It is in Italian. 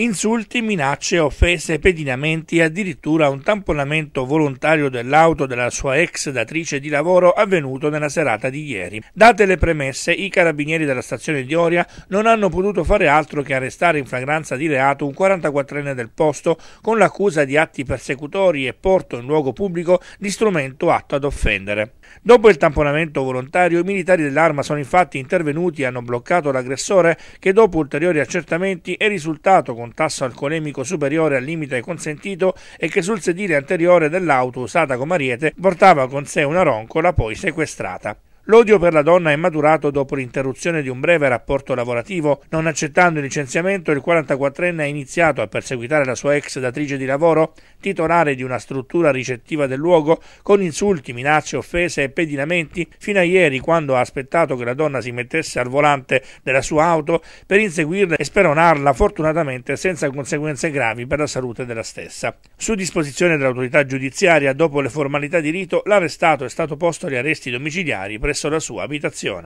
insulti, minacce, offese, pedinamenti e addirittura un tamponamento volontario dell'auto della sua ex datrice di lavoro avvenuto nella serata di ieri. Date le premesse, i carabinieri della stazione di Oria non hanno potuto fare altro che arrestare in flagranza di reato un 44enne del posto con l'accusa di atti persecutori e porto in luogo pubblico di strumento atto ad offendere. Dopo il tamponamento volontario, i militari dell'arma sono infatti intervenuti e hanno bloccato l'aggressore che dopo ulteriori accertamenti è risultato con un tasso alcolemico superiore al limite consentito e che sul sedile anteriore dell'auto usata come ariete portava con sé una roncola poi sequestrata. L'odio per la donna è maturato dopo l'interruzione di un breve rapporto lavorativo. Non accettando il licenziamento, il 44enne ha iniziato a perseguitare la sua ex datrice di lavoro, titolare di una struttura ricettiva del luogo, con insulti, minacce, offese e pedinamenti, fino a ieri quando ha aspettato che la donna si mettesse al volante della sua auto per inseguirla e speronarla, fortunatamente senza conseguenze gravi per la salute della stessa. Su disposizione dell'autorità giudiziaria, dopo le formalità di rito, l'arrestato è stato posto agli arresti domiciliari presso verso la sua abitazione.